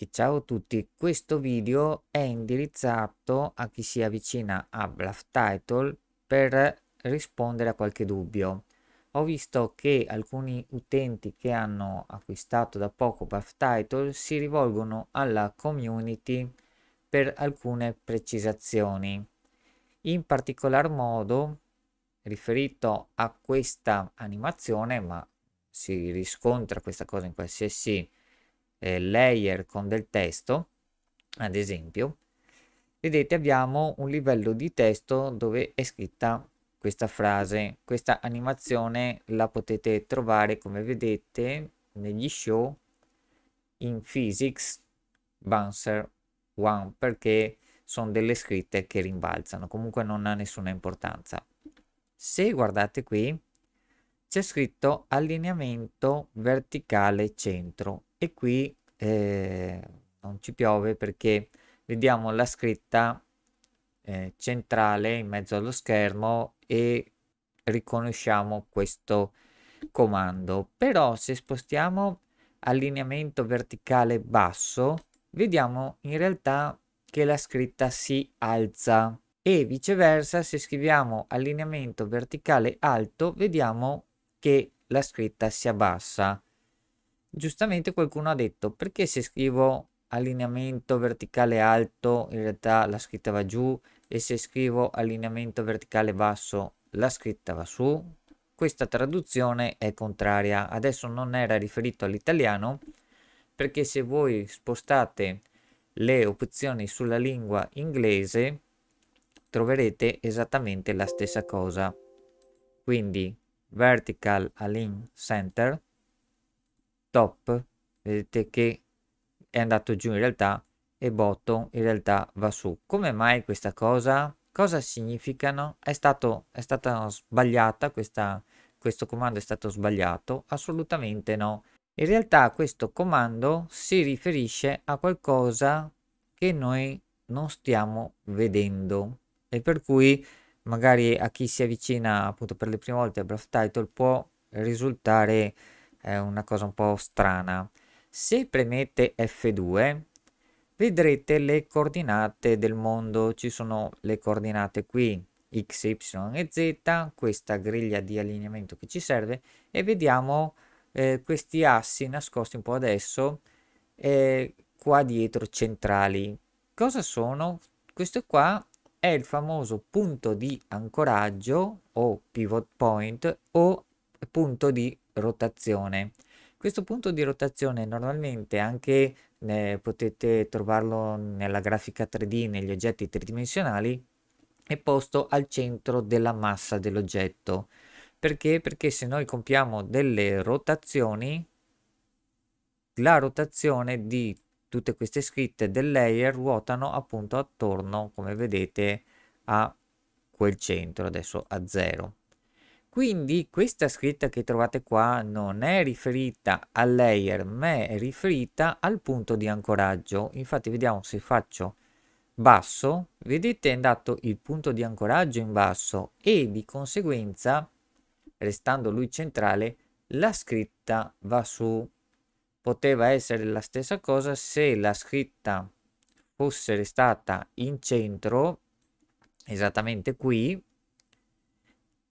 che ciao a tutti, questo video è indirizzato a chi si avvicina a Bluff Title per rispondere a qualche dubbio. Ho visto che alcuni utenti che hanno acquistato da poco Bluff Title si rivolgono alla community per alcune precisazioni. In particolar modo riferito a questa animazione, ma si riscontra questa cosa in qualsiasi eh, layer con del testo, ad esempio, vedete abbiamo un livello di testo dove è scritta questa frase. Questa animazione la potete trovare, come vedete, negli show in Physics Bouncer 1 perché sono delle scritte che rimbalzano, comunque non ha nessuna importanza. Se guardate qui, c'è scritto allineamento verticale centro e qui eh, non ci piove perché vediamo la scritta eh, centrale in mezzo allo schermo e riconosciamo questo comando però se spostiamo allineamento verticale basso vediamo in realtà che la scritta si alza e viceversa se scriviamo allineamento verticale alto vediamo che la scritta si abbassa. Giustamente qualcuno ha detto perché se scrivo allineamento verticale alto in realtà la scritta va giù e se scrivo allineamento verticale basso la scritta va su. Questa traduzione è contraria. Adesso non era riferito all'italiano perché se voi spostate le opzioni sulla lingua inglese troverete esattamente la stessa cosa. Quindi vertical align center top vedete che è andato giù in realtà e bottom in realtà va su come mai questa cosa cosa significano è stato è stata sbagliata questa questo comando è stato sbagliato assolutamente no in realtà questo comando si riferisce a qualcosa che noi non stiamo vedendo e per cui magari a chi si avvicina appunto per le prime volte a Breath Title può risultare eh, una cosa un po' strana. Se premete F2 vedrete le coordinate del mondo, ci sono le coordinate qui x, y e z, questa griglia di allineamento che ci serve e vediamo eh, questi assi nascosti un po' adesso eh, qua dietro centrali. Cosa sono? Questo qua è il famoso punto di ancoraggio o pivot point o punto di rotazione. Questo punto di rotazione normalmente anche eh, potete trovarlo nella grafica 3D negli oggetti tridimensionali è posto al centro della massa dell'oggetto. Perché? Perché se noi compiamo delle rotazioni la rotazione di tutte queste scritte del layer ruotano appunto attorno come vedete a quel centro adesso a zero quindi questa scritta che trovate qua non è riferita al layer ma è riferita al punto di ancoraggio infatti vediamo se faccio basso vedete è andato il punto di ancoraggio in basso e di conseguenza restando lui centrale la scritta va su poteva essere la stessa cosa se la scritta fosse restata in centro, esattamente qui,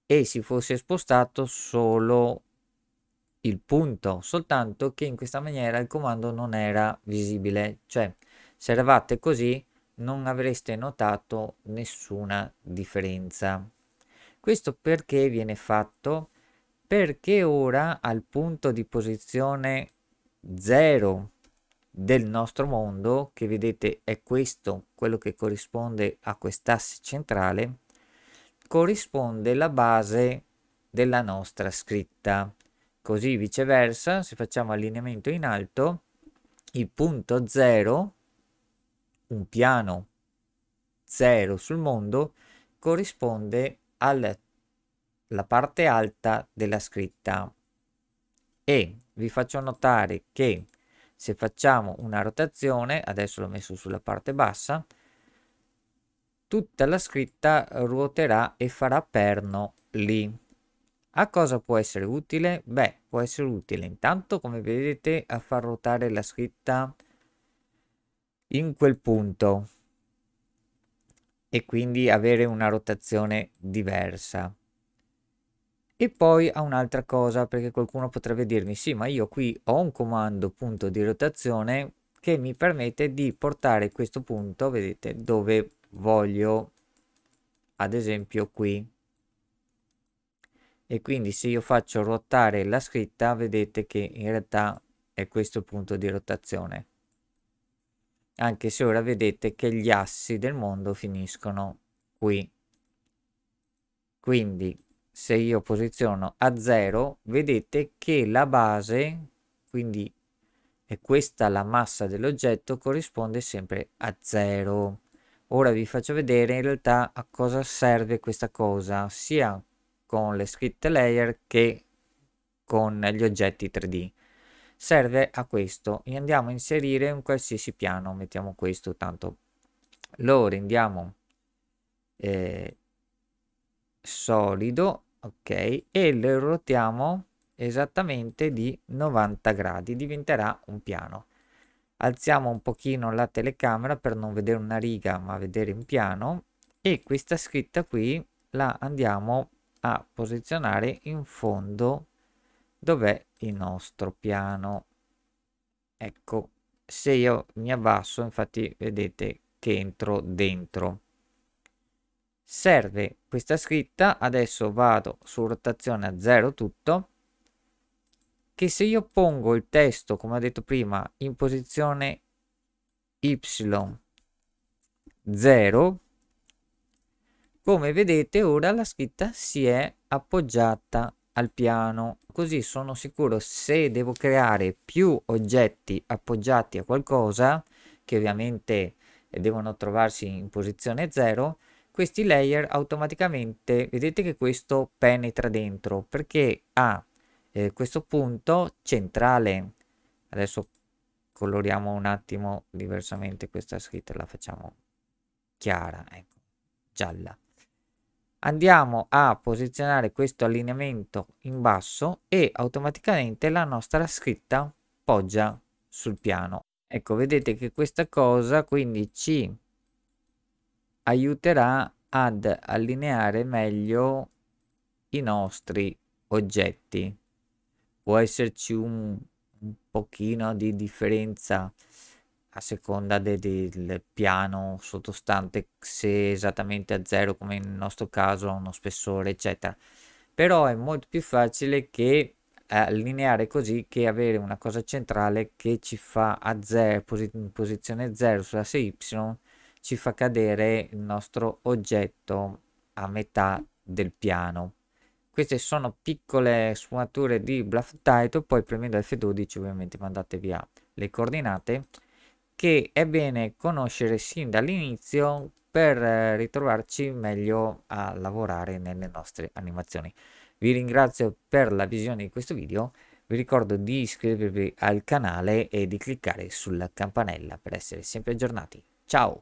e si fosse spostato solo il punto, soltanto che in questa maniera il comando non era visibile, cioè se eravate così non avreste notato nessuna differenza. Questo perché viene fatto? Perché ora al punto di posizione 0 del nostro mondo, che vedete è questo, quello che corrisponde a quest'asse centrale, corrisponde la base della nostra scritta. Così viceversa, se facciamo allineamento in alto, il punto 0, un piano 0 sul mondo, corrisponde alla parte alta della scritta e vi faccio notare che se facciamo una rotazione, adesso l'ho messo sulla parte bassa, tutta la scritta ruoterà e farà perno lì. A cosa può essere utile? Beh, può essere utile intanto, come vedete, a far ruotare la scritta in quel punto e quindi avere una rotazione diversa. E poi a un'altra cosa, perché qualcuno potrebbe dirmi, sì, ma io qui ho un comando punto di rotazione che mi permette di portare questo punto, vedete, dove voglio, ad esempio qui. E quindi se io faccio ruotare la scritta, vedete che in realtà è questo punto di rotazione. Anche se ora vedete che gli assi del mondo finiscono qui. Quindi se io posiziono a 0 vedete che la base quindi è questa la massa dell'oggetto corrisponde sempre a 0 ora vi faccio vedere in realtà a cosa serve questa cosa sia con le scritte layer che con gli oggetti 3D serve a questo e andiamo a inserire un qualsiasi piano mettiamo questo tanto lo rendiamo eh, solido ok e lo ruotiamo esattamente di 90 gradi diventerà un piano alziamo un pochino la telecamera per non vedere una riga ma vedere un piano e questa scritta qui la andiamo a posizionare in fondo dov'è il nostro piano ecco se io mi abbasso infatti vedete che entro dentro serve questa scritta adesso vado su rotazione a zero tutto che se io pongo il testo come ho detto prima in posizione y 0 come vedete ora la scritta si è appoggiata al piano così sono sicuro se devo creare più oggetti appoggiati a qualcosa che ovviamente devono trovarsi in posizione 0 questi layer automaticamente vedete che questo penetra dentro perché ha eh, questo punto centrale adesso coloriamo un attimo diversamente questa scritta la facciamo chiara ecco, gialla andiamo a posizionare questo allineamento in basso e automaticamente la nostra scritta poggia sul piano ecco vedete che questa cosa quindi ci aiuterà ad allineare meglio i nostri oggetti. Può esserci un, un pochino di differenza a seconda del, del piano sottostante se esattamente a zero come nel nostro caso uno spessore eccetera però è molto più facile che allineare così che avere una cosa centrale che ci fa a zero posi in posizione 0 sull'asse y ci fa cadere il nostro oggetto a metà del piano. Queste sono piccole sfumature di bluff title, poi premendo F12 ovviamente mandate via le coordinate che è bene conoscere sin dall'inizio per eh, ritrovarci meglio a lavorare nelle nostre animazioni. Vi ringrazio per la visione di questo video, vi ricordo di iscrivervi al canale e di cliccare sulla campanella per essere sempre aggiornati. Ciao!